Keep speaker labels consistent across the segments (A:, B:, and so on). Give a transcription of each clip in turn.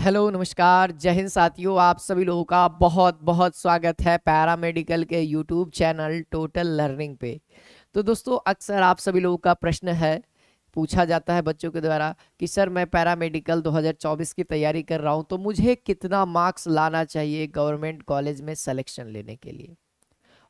A: hello नमस्कार जय हिंद साथियों आप सभी लोगों का बहुत बहुत स्वागत है पैरा मेडिकल के यूट्यूब चैनल टोटल लर्निंग पे तो दोस्तों अक्सर आप सभी लोगों का प्रश्न है पूछा जाता है बच्चों के द्वारा कि सर मैं पैरा मेडिकल 2024 की तैयारी कर रहा हूँ तो मुझे कितना मार्क्स लाना चाहिए गवर्नमेंट कॉलेज में सलेक्शन लेने के लिए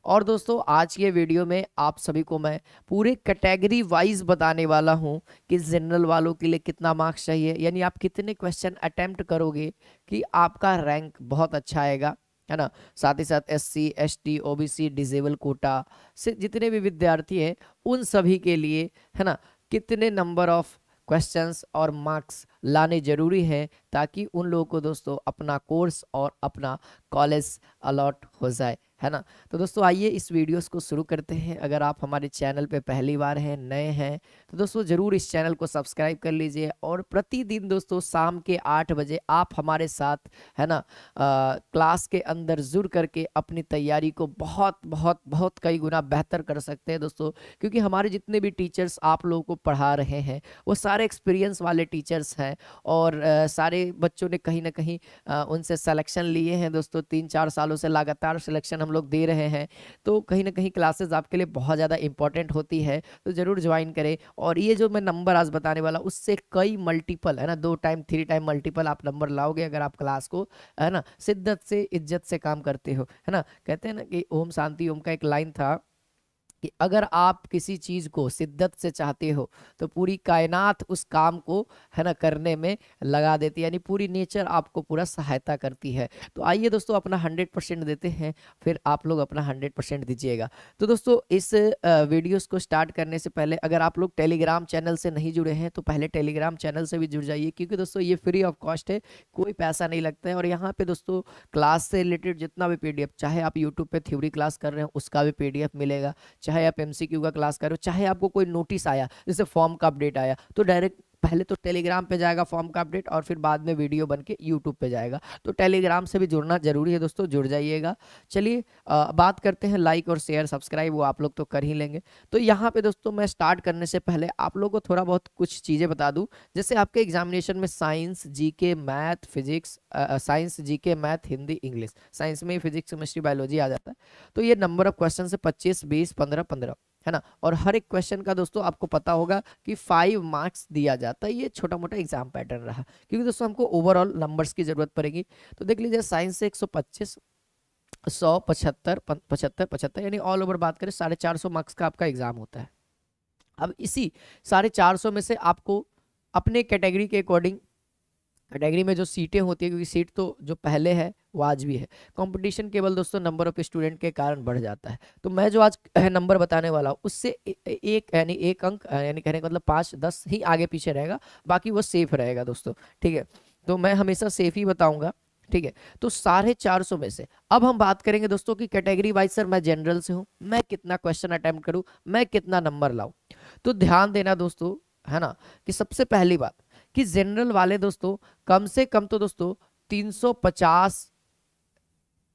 A: और दोस्तों आज के वीडियो में आप सभी को मैं पूरे कैटेगरी वाइज बताने वाला हूं कि जनरल वालों के लिए कितना मार्क्स चाहिए यानी आप कितने क्वेश्चन अटैम्प्ट करोगे कि आपका रैंक बहुत अच्छा आएगा है ना साथ ही साथ S C S T O B C disable quota से जितने भी विद्यार्थी हैं उन सभी के लिए है ना कितने नंबर ऑफ क्वेश्चंस और मार्क्स लाने जरूरी हैं ताकि उन लोगों को दोस्तों अपना कोर्स और अपना कॉलेज अलॉट हो जाए है ना तो दोस्तों आइए इस वीडियोस को शुरू करते हैं अगर आप हमारे चैनल पे पहली बार हैं नए हैं तो दोस्तों ज़रूर इस चैनल को सब्सक्राइब कर लीजिए और प्रतिदिन दोस्तों शाम के आठ बजे आप हमारे साथ है ना आ, क्लास के अंदर जुड़ करके अपनी तैयारी को बहुत बहुत बहुत कई गुना बेहतर कर सकते हैं दोस्तों क्योंकि हमारे जितने भी टीचर्स आप लोगों को पढ़ा रहे हैं वो सारे एक्सपीरियंस वाले टीचर्स हैं और आ, सारे बच्चों ने कहीं ना कहीं उनसे सलेक्शन लिए हैं दोस्तों तीन चार सालों से लगातार सलेक्शन हम लोग दे रहे हैं तो कहीं ना कहीं क्लासेज आपके लिए बहुत ज़्यादा इंपॉर्टेंट होती है तो ज़रूर ज्वाइन करें और ये जो मैं नंबर आज बताने वाला उससे कई मल्टीपल है ना दो टाइम थ्री टाइम मल्टीपल आप नंबर लाओगे अगर आप क्लास को है ना शिद्दत से इज्जत से काम करते हो है ना कहते हैं ना कि ओम शांति ओम का एक लाइन था कि अगर आप किसी चीज़ को शिद्दत से चाहते हो तो पूरी कायनात उस काम को है ना करने में लगा देती है यानी पूरी नेचर आपको पूरा सहायता करती है तो आइए दोस्तों अपना हंड्रेड परसेंट देते हैं फिर आप लोग अपना हंड्रेड परसेंट दीजिएगा तो दोस्तों इस वीडियोस को स्टार्ट करने से पहले अगर आप लोग टेलीग्राम चैनल से नहीं जुड़े हैं तो पहले टेलीग्राम चैनल से भी जुड़ जाइए क्योंकि दोस्तों ये फ्री ऑफ कॉस्ट है कोई पैसा नहीं लगता है और यहाँ पर दोस्तों क्लास से रिलेटेड जितना भी पी चाहे आप यूट्यूब पर थ्योरी क्लास कर रहे हैं उसका भी पी मिलेगा चाहे आप एमसीक्यू का क्लास करो चाहे आपको कोई नोटिस आया जैसे फॉर्म का अपडेट आया तो डायरेक्ट पहले तो टेलीग्राम पे जाएगा फॉर्म का अपडेट और फिर बाद में वीडियो बन के यूट्यूब पर जाएगा तो टेलीग्राम से भी जुड़ना जरूरी है दोस्तों जुड़ जाइएगा चलिए बात करते हैं लाइक और शेयर सब्सक्राइब वो आप लोग तो कर ही लेंगे तो यहाँ पे दोस्तों मैं स्टार्ट करने से पहले आप लोग को थोड़ा बहुत कुछ चीज़ें बता दूँ जैसे आपके एग्जामिनेशन में साइंस जी math physics science GK math Hindi English science में ही फिजिक्स केमिस्ट्री बायोलॉजी आ जाता है तो ये नंबर ऑफ क्वेश्चन से पच्चीस बीस पंद्रह पंद्रह है ना और हर एक क्वेश्चन का दोस्तों आपको पता होगा कि फाइव मार्क्स दिया जाता है ये छोटा मोटा एग्जाम पैटर्न रहा क्योंकि दोस्तों हमको ओवरऑल नंबर्स की जरूरत पड़ेगी तो देख लीजिए साइंस से एक सौ पच्चीस सौ पचहत्तर पचहत्तर पचहत्तर यानी ऑल ओवर बात करें साढ़े चार सौ मार्क्स का आपका एग्जाम होता है अब इसी साढ़े चार सौ में से आपको अपने कैटेगरी के अकॉर्डिंग कैटेगरी में जो सीटें होती है क्योंकि सीट तो जो पहले है वो आज भी है कंपटीशन केवल दोस्तों नंबर ऑफ स्टूडेंट के कारण बढ़ जाता है तो मैं जो आज नंबर बताने वाला हूँ उससे एक यानी एक अंक यानी कहने का मतलब पाँच दस ही आगे पीछे रहेगा बाकी वो सेफ रहेगा दोस्तों ठीक है तो मैं हमेशा सेफ ही बताऊँगा ठीक है तो साढ़े चार सौ में से अब हम बात करेंगे दोस्तों की कैटेगरी वाइज सर मैं जनरल से हूँ मैं कितना क्वेश्चन अटैम्प्ट करूँ मैं कितना नंबर लाऊँ तो ध्यान देना दोस्तों है ना कि सबसे पहली बात कि जनरल वाले दोस्तों कम से कम तो दोस्तों 350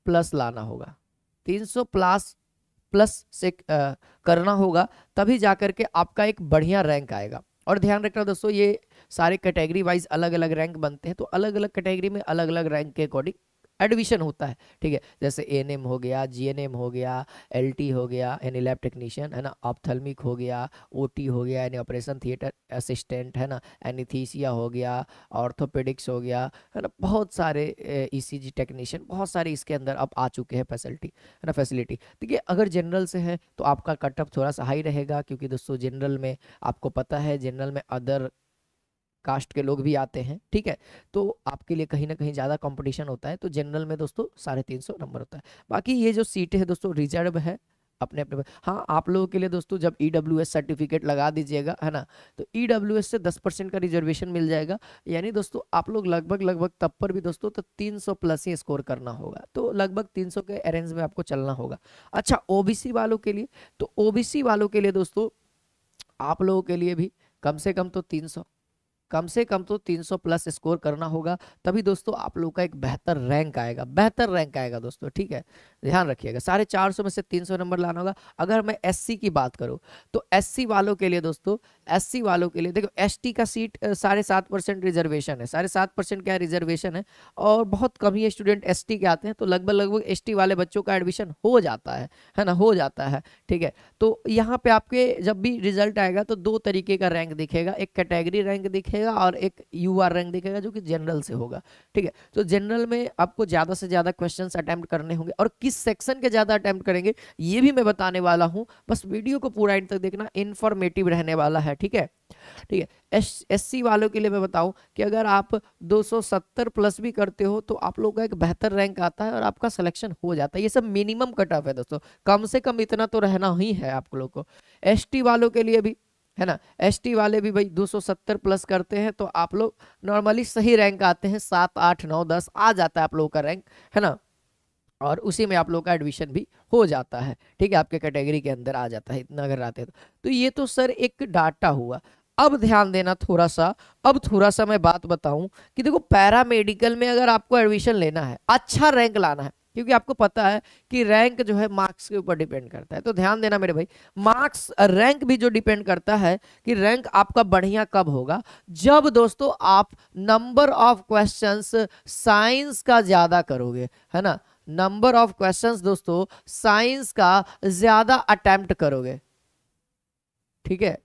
A: प्लस लाना होगा 300 प्लस प्लस से आ, करना होगा तभी जा करके आपका एक बढ़िया रैंक आएगा और ध्यान रखना दोस्तों ये सारे कैटेगरी वाइज अलग अलग रैंक बनते हैं तो अलग अलग कैटेगरी में अलग अलग रैंक के अकॉर्डिंग एडमिशन होता है ठीक है जैसे एन हो गया जी हो गया एल हो गया यानी लैब टेक्नीशियन है ना ऑप्थलमिक हो गया ओ हो गया यानी ऑपरेशन थिएटर असिस्टेंट है ना एनीथीसिया हो गया ऑर्थोपेडिक्स हो गया है ना बहुत सारे ई सी टेक्नीशियन बहुत सारे इसके अंदर अब आ चुके हैं फैसिलिटी है ना फैसिलिटी देखिए अगर जनरल से है तो आपका कटअप थोड़ा सा हाई रहेगा क्योंकि दोस्तों जनरल में आपको पता है जनरल में अदर कास्ट के लोग भी आते हैं ठीक है तो आपके लिए कहीं ना कहीं ज़्यादा कंपटीशन होता है तो जनरल में दोस्तों साढ़े तीन सौ नंबर होता है बाकी ये जो सीटें हैं दोस्तों रिजर्व है अपने अपने हाँ आप लोगों के लिए दोस्तों जब ई डब्ल्यू एस सर्टिफिकेट लगा दीजिएगा है ना तो ई डब्ल्यू एस से दस परसेंट का रिजर्वेशन मिल जाएगा यानी दोस्तों आप लोग लगभग लगभग तब पर भी दोस्तों तो तीन सौ प्लस ही स्कोर करना होगा तो लगभग तीन सौ के अरेंज में आपको चलना होगा अच्छा ओ बी सी वालों के लिए तो ओ बी सी वालों के लिए दोस्तों आप लोगों के लिए भी कम से कम तो तीन सौ कम से कम तो 300 प्लस स्कोर करना होगा तभी दोस्तों आप लोग का एक बेहतर रैंक आएगा बेहतर रैंक आएगा दोस्तों ठीक है ध्यान रखिएगा साढ़े चार में से 300 नंबर लाना होगा अगर मैं एस की बात करूँ तो एस वालों के लिए दोस्तों एस वालों के लिए देखो एस का सीट साढ़े सात परसेंट रिजर्वेशन है साढ़े सात परसेंट क्या रिजर्वेशन है और बहुत कम ही स्टूडेंट एस के आते हैं तो लगभग लगभग एस वाले बच्चों का एडमिशन हो जाता है है ना हो जाता है ठीक है तो यहाँ पे आपके जब भी रिजल्ट आएगा तो दो तरीके का रैंक दिखेगा एक कैटेगरी रैंक दिखेगा दिखेगा और एक यू आर रैंक दिखेगा जो कि जनरल से होगा ठीक है तो जनरल में आपको ज़्यादा से ज़्यादा क्वेश्चन अटैम्प्ट करने होंगे और किस सेक्शन के ज़्यादा अटैम्प्ट करेंगे ये भी मैं बताने वाला हूँ बस वीडियो को पूरा एंड तक देखना इन्फॉर्मेटिव रहने वाला है ठीक है ठीक है एस एस वालों के लिए मैं बताऊं कि अगर आप 270 प्लस भी करते हो तो आप लोग का एक बेहतर रैंक आता है और आपका सिलेक्शन हो जाता है ये सब मिनिमम कट ऑफ है दोस्तों कम से कम इतना तो रहना ही है आप लोग को एस वालों के लिए भी है ना एसटी वाले भी भाई 270 प्लस करते हैं तो आप लोग नॉर्मली सही रैंक आते हैं सात आठ नौ दस आ जाता है आप लोगों का रैंक है ना और उसी में आप लोगों का एडमिशन भी हो जाता है ठीक है आपके कैटेगरी के अंदर आ जाता है इतना अगर आते हैं तो, तो ये तो सर एक डाटा हुआ अब ध्यान देना थोड़ा सा अब थोड़ा सा मैं बात बताऊं कि देखो पैरामेडिकल में अगर आपको एडमिशन लेना है अच्छा रैंक लाना है क्योंकि आपको पता है कि रैंक जो है मार्क्स के ऊपर डिपेंड करता है तो ध्यान देना मेरे भाई मार्क्स रैंक भी जो डिपेंड करता है कि रैंक आपका बढ़िया कब होगा जब दोस्तों आप नंबर ऑफ क्वेश्चंस साइंस का ज़्यादा करोगे है ना नंबर ऑफ क्वेश्चंस दोस्तों साइंस का ज़्यादा अटैम्प्ट करोगे ठीक है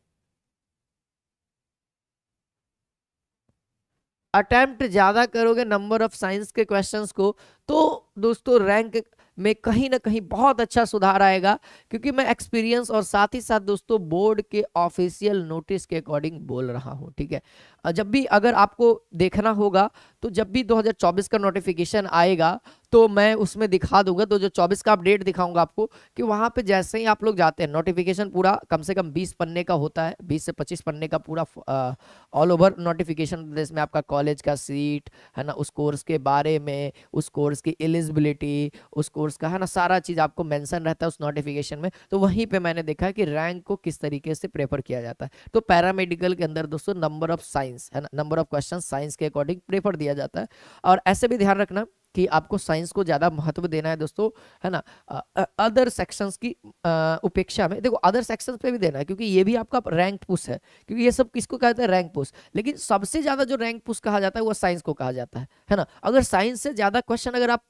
A: अटैम्प्ट ज़्यादा करोगे नंबर ऑफ साइंस के क्वेश्चंस को तो दोस्तों रैंक में कहीं ना कहीं बहुत अच्छा सुधार आएगा क्योंकि मैं एक्सपीरियंस और साथ ही साथ दोस्तों बोर्ड के ऑफिशियल नोटिस के अकॉर्डिंग बोल रहा हूँ ठीक है जब भी अगर आपको देखना होगा तो जब भी 2024 का नोटिफिकेशन आएगा तो मैं उसमें दिखा दूंगा तो जो चौबीस का अपडेट दिखाऊंगा आपको कि वहाँ पे जैसे ही आप लोग जाते हैं नोटिफिकेशन पूरा कम से कम 20 पन्ने का होता है 20 से 25 पन्ने का पूरा ऑल ओवर नोटिफिकेशन जिसमें आपका कॉलेज का सीट है ना उस कोर्स के बारे में उस कोर्स की एलिजिबिलिटी उस कोर्स का है ना सारा चीज़ आपको मैंसन रहता है उस नोटिफिकेशन में तो वहीं पर मैंने देखा कि रैंक को किस तरीके से प्रेफर किया जाता है तो पैरामेडिकल के अंदर दोस्तों नंबर ऑफ साइंस है ना नंबर ऑफ क्वेश्चन साइंस के अकॉर्डिंग प्रेफर दिया जाता है और ऐसे भी ध्यान रखना कि आपको साइंस को ज़्यादा महत्व देना है दोस्तों है ना अदर सेक्शंस की उपेक्षा में देखो अदर सेक्शंस पे भी देना है क्योंकि ये भी आपका रैंक पुश है क्योंकि ये सब किसको कहते हैं रैंक पुश लेकिन सबसे ज़्यादा जो रैंक पुश कहा जाता है वो साइंस को कहा जाता है है ना अगर साइंस से ज़्यादा क्वेश्चन अगर आप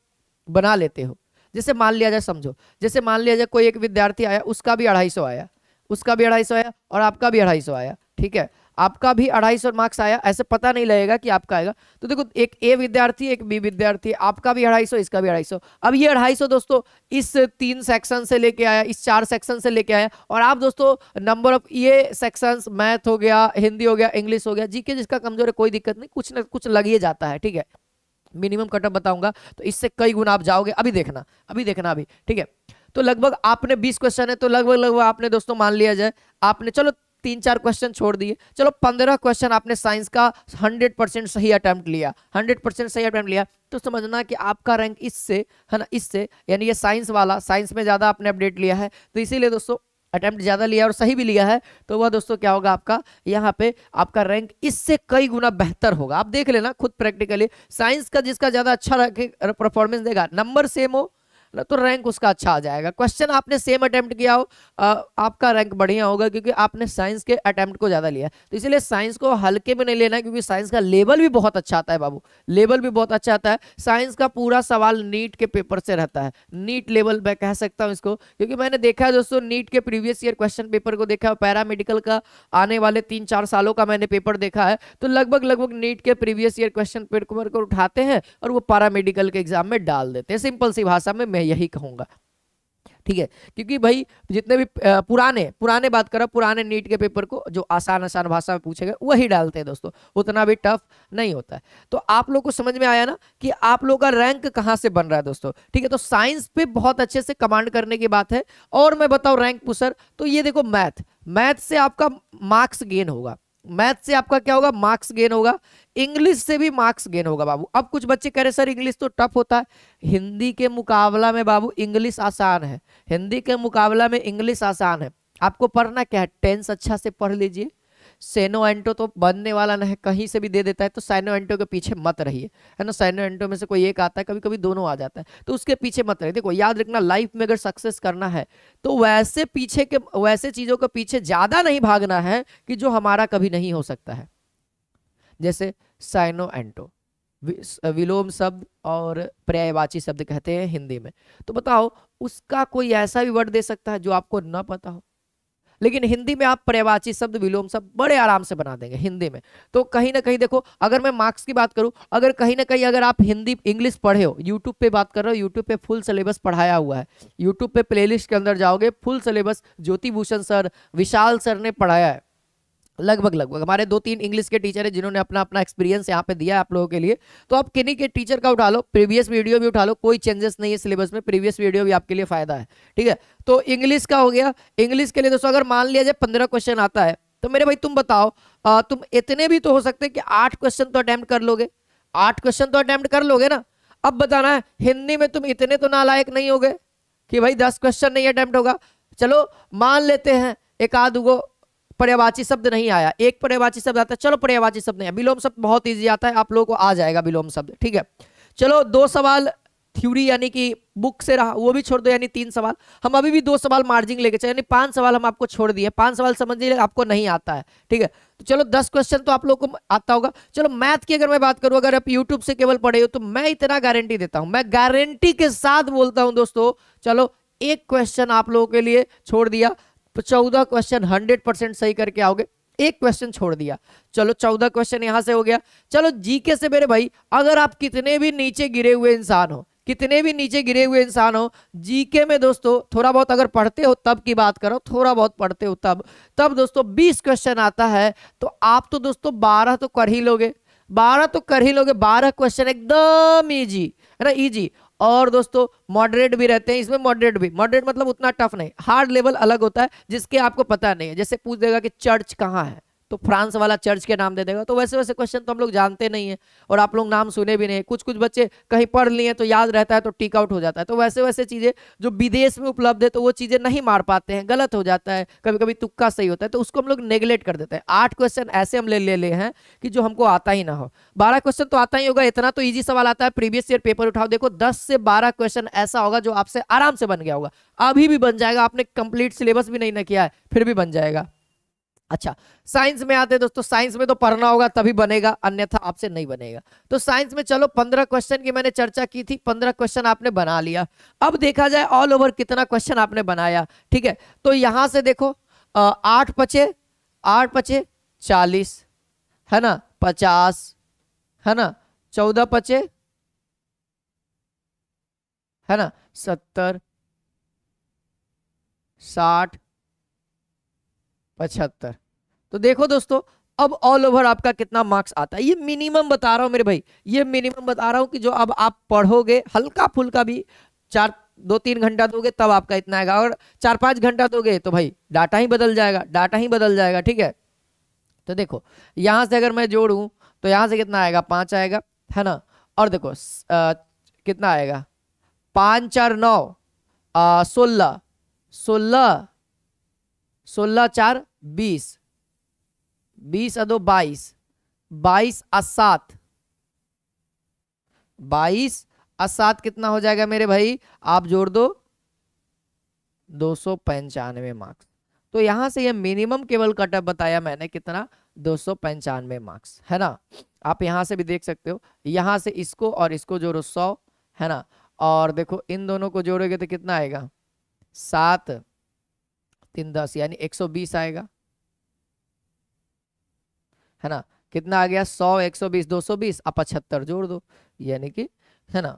A: बना लेते हो जैसे मान लिया जाए समझो जैसे मान लिया जाए कोई एक विद्यार्थी आया उसका भी अढ़ाई आया उसका भी अढ़ाई आया और आपका भी अढ़ाई आया ठीक है आपका भी अढ़ाई सौ मार्क्स आया ऐसे पता नहीं लगेगा कि आपका आएगा तो देखो एक ए विद्यार्थी एक बी विद्यार्थी आपका भी अढ़ाई सौ इसका भी अढ़ाई सौ अब ये अढ़ाई सौ दोस्तों इस तीन सेक्शन से लेके आया इस चार सेक्शन से लेके आया और आप दोस्तों नंबर ऑफ ये सेक्शन मैथ हो गया हिंदी हो गया इंग्लिश हो गया जीके जिसका कमजोर है कोई दिक्कत नहीं कुछ ना कुछ लग ही जाता है ठीक है मिनिमम कटअप बताऊंगा तो इससे कई गुना आप जाओगे अभी देखना अभी देखना अभी ठीक है तो लगभग आपने 20 क्वेश्चन है तो लगभग लगभग आपने दोस्तों मान लिया जाए आपने चलो तीन चार क्वेश्चन छोड़ दिए चलो पंद्रह क्वेश्चन आपने साइंस का हंड्रेड परसेंट सही अटैम्प्ट लिया हंड्रेड परसेंट सही अटैम्प्ट लिया तो समझना कि आपका रैंक इससे है ना इससे यानी ये साइंस वाला साइंस में ज़्यादा आपने अपडेट लिया है तो इसीलिए दोस्तों अटैम्प्ट ज़्यादा लिया और सही भी लिया है तो वह दोस्तों क्या होगा आपका यहाँ पे आपका रैंक इससे कई गुना बेहतर होगा आप देख लेना खुद प्रैक्टिकली साइंस का जिसका ज़्यादा अच्छा परफॉर्मेंस देगा नंबर सेम हो ना तो रैंक उसका अच्छा आ जाएगा क्वेश्चन आपने सेम अटैम्प्ट किया हो आपका रैंक बढ़िया होगा क्योंकि आपने साइंस के अटैम्प्ट को ज़्यादा लिया तो इसीलिए साइंस को हल्के में नहीं लेना है क्योंकि साइंस का लेवल भी बहुत अच्छा आता है बाबू लेवल भी बहुत अच्छा आता है साइंस का पूरा सवाल नीट के पेपर से रहता है नीट लेवल मैं कह सकता हूँ इसको क्योंकि मैंने देखा है दोस्तों नीट के प्रीवियस ईयर क्वेश्चन पेपर को देखा है पैरामेडिकल का आने वाले तीन चार सालों का मैंने पेपर देखा है तो लगभग लगभग नीट के प्रीवियस ईयर क्वेश्चन पेपर को उठाते हैं और वो पैरामेडिकल के एग्जाम में डाल देते हैं सिंपल सी भाषा में मैं यही कहूँगा ठीक है क्योंकि भाई जितने भी पुराने पुराने बात करो पुराने नीट के पेपर को जो आसान आसान भाषा में पूछेगा वही डालते हैं दोस्तों उतना भी टफ नहीं होता है तो आप लोग को समझ में आया ना कि आप लोगों का रैंक कहाँ से बन रहा है दोस्तों ठीक है तो साइंस पे बहुत अच्छे से कमांड करने की बात है और मैं बताऊँ रैंक पुसर तो ये देखो मैथ मैथ से आपका मार्क्स गेन होगा मैथ से आपका क्या होगा मार्क्स गेन होगा इंग्लिश से भी मार्क्स गेन होगा बाबू अब कुछ बच्चे कह रहे सर इंग्लिश तो टफ होता है हिंदी के मुकाबला में बाबू इंग्लिश आसान है हिंदी के मुकाबला में इंग्लिश आसान है आपको पढ़ना क्या है टेंस अच्छा से पढ़ लीजिए सेनो एंटो तो बनने वाला ना है कहीं से भी दे देता है तो साइनो एंटो के पीछे मत रहिए है ना साइनो एंटो में से कोई एक आता है कभी कभी दोनों आ जाता है तो उसके पीछे मत रहिए देखो याद रखना लाइफ में अगर सक्सेस करना है तो वैसे पीछे के वैसे चीज़ों के पीछे ज़्यादा नहीं भागना है कि जो हमारा कभी नहीं हो सकता है जैसे साइनो एंटो विलोम शब्द और पर्यायवाची शब्द कहते हैं हिंदी में तो बताओ उसका कोई ऐसा भी वर्ड दे सकता है जो आपको ना पता हो लेकिन हिंदी में आप पर्यायवाची शब्द विलोम शब्द बड़े आराम से बना देंगे हिंदी में तो कहीं ना कहीं देखो अगर मैं मार्क्स की बात करूं अगर कहीं ना कहीं अगर आप हिंदी इंग्लिश पढ़े हो यूट्यूब पे बात कर रहे हो यूट्यूब पे फुल सिलेबस पढ़ाया हुआ है यूट्यूब पे प्लेलिस्ट के अंदर जाओगे full syllabus Jyoti Bhushan sir Vishal sir ने पढ़ाया है लगभग लगभग हमारे दो तीन इंग्लिश के टीचर हैं जिन्होंने अपना अपना एक्सपीरियंस यहाँ पे दिया है आप लोगों के लिए तो आप किन्हीं के टीचर का उठा लो प्रीवियस वीडियो भी उठा लो कोई चेंजेस नहीं है सिलेबस में प्रीवियस वीडियो भी आपके लिए फायदा है ठीक है तो इंग्लिश का हो गया इंग्लिश के लिए दोस्तों अगर मान लिया जाए पंद्रह क्वेश्चन आता है तो मेरे भाई तुम बताओ तुम इतने भी तो हो सकते कि आठ क्वेश्चन तो अटैम्प्ट कर लोगे आठ क्वेश्चन तो अटैम्प्ट कर लोगे ना अब बताना है हिंदी में तुम इतने तो नालायक नहीं होगे कि भाई दस क्वेश्चन नहीं अटैम्प्ट होगा चलो मान लेते हैं एक आध गो पर्यावाची शब्द नहीं आया एक पर्यावाची शब्द आता है चलो पर्यावाची शब्द नहीं विलोम शब्द बहुत ईजी आता है आप लोगों को आ जाएगा विलोम शब्द ठीक है चलो दो सवाल थ्योरी यानी कि बुक से रहा वो भी छोड़ दो यानी तीन सवाल हम अभी भी दो सवाल मार्जिन लेके चले यानी पांच सवाल हम आपको छोड़ दिए पांच सवाल समझ लीजिए आपको नहीं आता है ठीक है तो चलो दस क्वेश्चन तो आप लोगों को आता होगा चलो मैथ की अगर मैं बात करूं अगर आप यूट्यूब से केवल पढ़े हो तो मैं इतना गारंटी देता हूं मैं गारंटी के साथ बोलता हूँ दोस्तों चलो एक क्वेश्चन आप लोगों के लिए छोड़ दिया तो चौदह क्वेश्चन हंड्रेड परसेंट सही करके आओगे एक क्वेश्चन छोड़ दिया चलो चौदह क्वेश्चन यहां से हो गया चलो जीके से मेरे भाई अगर आप कितने भी नीचे गिरे हुए इंसान हो कितने भी नीचे गिरे हुए इंसान हो जीके में दोस्तों थोड़ा बहुत अगर पढ़ते हो तब की बात करो थोड़ा बहुत पढ़ते हो तब तब दोस्तों 20 क्वेश्चन आता है तो आप तो दोस्तों 12 तो कर ही लोगे 12 तो कर ही लोगे 12 क्वेश्चन एकदम इजी है ना इजी और दोस्तों मॉडरेट भी रहते हैं इसमें मॉडरेट भी मॉडरेट मतलब उतना टफ नहीं हार्ड लेवल अलग होता है जिसके आपको पता नहीं है जैसे पूछ देगा कि चर्च कहाँ है तो फ्रांस वाला चर्च के नाम दे देगा तो वैसे वैसे क्वेश्चन तो हम लोग जानते नहीं है और आप लोग नाम सुने भी नहीं कुछ कुछ बच्चे कहीं पढ़ लिए तो याद रहता है तो टिक आउट हो जाता है तो वैसे वैसे चीज़ें जो विदेश में उपलब्ध है तो वो चीज़ें नहीं मार पाते हैं गलत हो जाता है कभी कभी तुक्का सही होता है तो उसको हम लोग नेग्लेक्ट कर देते हैं आठ क्वेश्चन ऐसे हम ले ले ले हैं कि जो हमको आता ही ना हो बारह क्वेश्चन तो आता ही होगा इतना तो ईजी सवाल आता है प्रीवियस ईयर पेपर उठाओ देखो दस से बारह क्वेश्चन ऐसा होगा जो आपसे आराम से बन गया होगा अभी भी बन जाएगा आपने कंप्लीट सिलेबस भी नहीं ना किया है फिर भी बन जाएगा अच्छा साइंस में आते हैं दोस्तों साइंस में तो पढ़ना होगा तभी बनेगा अन्यथा आपसे नहीं बनेगा तो साइंस में चलो पंद्रह क्वेश्चन की मैंने चर्चा की थी पंद्रह क्वेश्चन आपने बना लिया अब देखा जाए ऑल ओवर कितना क्वेश्चन आपने बनाया ठीक है तो यहां से देखो आठ पचे आठ पचे चालीस है ना पचास है ना चौदह पचे है ना सत्तर साठ पचहत्तर तो देखो दोस्तों अब ऑल ओवर आपका कितना मार्क्स आता है ये मिनिमम बता रहा हूँ मेरे भाई ये मिनिमम बता रहा हूँ कि जो अब आप पढ़ोगे हल्का फुल्का भी चार दो तीन घंटा दोगे तब आपका इतना आएगा और चार पाँच घंटा दोगे तो भाई डाटा ही बदल जाएगा डाटा ही बदल जाएगा ठीक है तो देखो यहाँ से अगर मैं जोड़ूँ तो यहाँ से कितना आएगा पाँच आएगा है ना और देखो आ, कितना आएगा पाँच चार नौ सोलह सोलह सोलह चार बीस बीस अदो बाईस बाईस असात बाईस असात कितना हो जाएगा मेरे भाई आप जोड़ दो दो सौ पंचानवे मार्क्स तो यहां से ये मिनिमम केवल कटअप बताया मैंने कितना दो सौ पंचानवे मार्क्स है ना आप यहां से भी देख सकते हो यहां से इसको और इसको जोड़ो सौ है ना और देखो इन दोनों को जोड़ोगे तो कितना आएगा सात तीन दस यानी बीस आएगा है ना कितना आ गया दो सौ बीस आप पचहत्तर जोड़ दो यानी कि है ना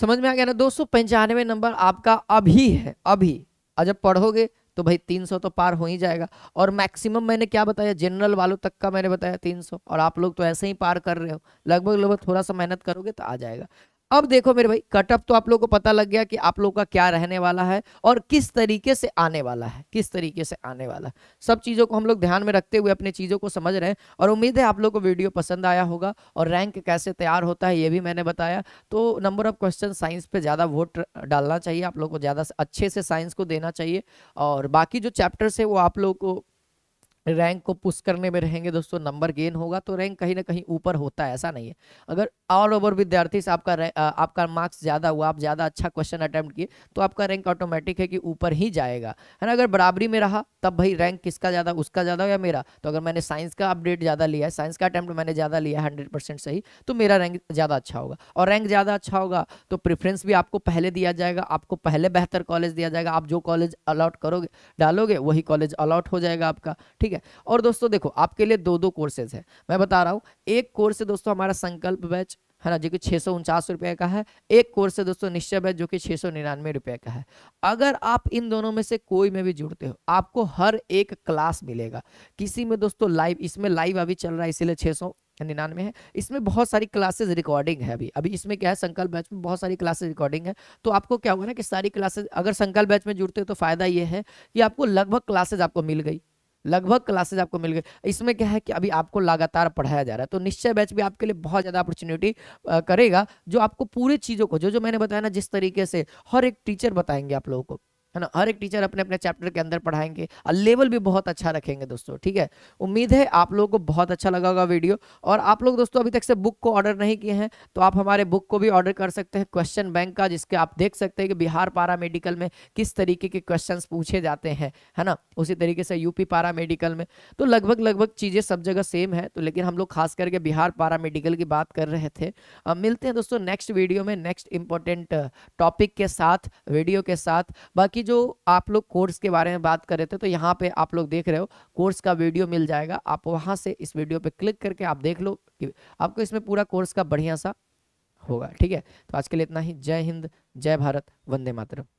A: समझ में आ गया ना दो सौ पंचानवे नंबर आपका अभी है अभी और जब पढ़ोगे तो भाई 300 तो पार हो ही जाएगा और मैक्सिमम मैंने क्या बताया जनरल वालों तक का मैंने बताया 300 और आप लोग तो ऐसे ही पार कर रहे हो लगभग लगभग थोड़ा सा मेहनत करोगे तो आ जाएगा अब देखो मेरे भाई कटअप तो आप लोग को पता लग गया कि आप लोग का क्या रहने वाला है और किस तरीके से आने वाला है किस तरीके से आने वाला है सब चीज़ों को हम लोग ध्यान में रखते हुए अपने चीज़ों को समझ रहे हैं और उम्मीद है आप लोग को वीडियो पसंद आया होगा और रैंक कैसे तैयार होता है ये भी मैंने बताया तो नंबर ऑफ क्वेश्चन साइंस पर ज़्यादा वोट डालना चाहिए आप लोग को ज़्यादा अच्छे से साइंस को देना चाहिए और बाकी जो चैप्टर्स है वो आप लोग को रैंक को पुश करने में रहेंगे दोस्तों नंबर गेन होगा तो रैंक कहीं ना कहीं ऊपर होता है ऐसा नहीं है अगर ऑल ओवर विद्यार्थी से आपका आपका मार्क्स ज़्यादा हुआ आप ज़्यादा अच्छा क्वेश्चन अटैम्प्ट किए तो आपका रैंक ऑटोमेटिक है कि ऊपर ही जाएगा है ना अगर बराबरी में रहा तब भाई रैंक किसका ज़्यादा उसका ज़्यादा या मेरा तो अगर मैंने साइंस का अपडेट ज़्यादा लिया है साइंस का अटैम्प्ट मैंने ज़्यादा लिया है हंड्रेड सही तो मेरा रैंक ज़्यादा अच्छा होगा और रैंक ज़्यादा अच्छा होगा तो प्रेफरेंस भी आपको पहले दिया जाएगा आपको पहले बेहतर कॉलेज दिया जाएगा आप जो कॉलेज अलाउट करोगे डालोगे वही कॉलेज अलाउट हो जाएगा आपका ठीक है है और दोस्तों देखो आपके लिए दो दो कोर्सेज है मैं बता रहा हूँ एक कोर्स है दोस्तों हमारा संकल्प बैच है ना जो कि छः रुपए का है एक कोर्स है दोस्तों निश्चय बैच जो कि छः सौ निन्यानवे का है अगर आप इन दोनों में से कोई में भी जुड़ते हो आपको हर एक क्लास मिलेगा किसी में दोस्तों लाइव इसमें लाइव अभी चल रहा है इसीलिए छः निन्यानवे है इसमें बहुत सारी क्लासेस रिकॉर्डिंग है अभी अभी इसमें क्या है संकल्प बैच में बहुत सारी क्लासेस रिकॉर्डिंग है तो आपको क्या होगा ना कि सारी क्लासेस अगर संकल्प बैच में जुड़ते हो तो फायदा ये है कि आपको लगभग क्लासेस आपको मिल गई लगभग क्लासेज आपको मिल गए इसमें क्या है कि अभी आपको लगातार पढ़ाया जा रहा है तो निश्चय बैच भी आपके लिए बहुत ज़्यादा अपॉर्चुनिटी करेगा जो आपको पूरी चीज़ों को जो जो मैंने बताया ना जिस तरीके से हर एक टीचर बताएंगे आप लोगों को है ना हर एक टीचर अपने अपने चैप्टर के अंदर पढ़ाएंगे और लेवल भी बहुत अच्छा रखेंगे दोस्तों ठीक है उम्मीद है आप लोगों को बहुत अच्छा लगा होगा वीडियो और आप लोग दोस्तों अभी तक से बुक को ऑर्डर नहीं किए हैं तो आप हमारे बुक को भी ऑर्डर कर सकते हैं क्वेश्चन बैंक का जिसके आप देख सकते हैं कि बिहार पारा मेडिकल में किस तरीके के क्वेश्चन पूछे जाते हैं है ना उसी तरीके से यूपी पारा मेडिकल में तो लगभग लगभग चीज़ें सब जगह सेम है तो लेकिन हम लोग खास करके बिहार पारा मेडिकल की बात कर रहे थे अब मिलते हैं दोस्तों नेक्स्ट वीडियो में नेक्स्ट इंपॉर्टेंट टॉपिक के साथ वीडियो के साथ बाकी जो आप लोग कोर्स के बारे में बात कर रहे थे तो यहाँ पे आप लोग देख रहे हो कोर्स का वीडियो मिल जाएगा आप वहाँ से इस वीडियो पे क्लिक करके आप देख लो कि आपको इसमें पूरा कोर्स का बढ़िया सा होगा ठीक है तो आज के लिए इतना ही जय हिंद जय भारत वंदे मातरम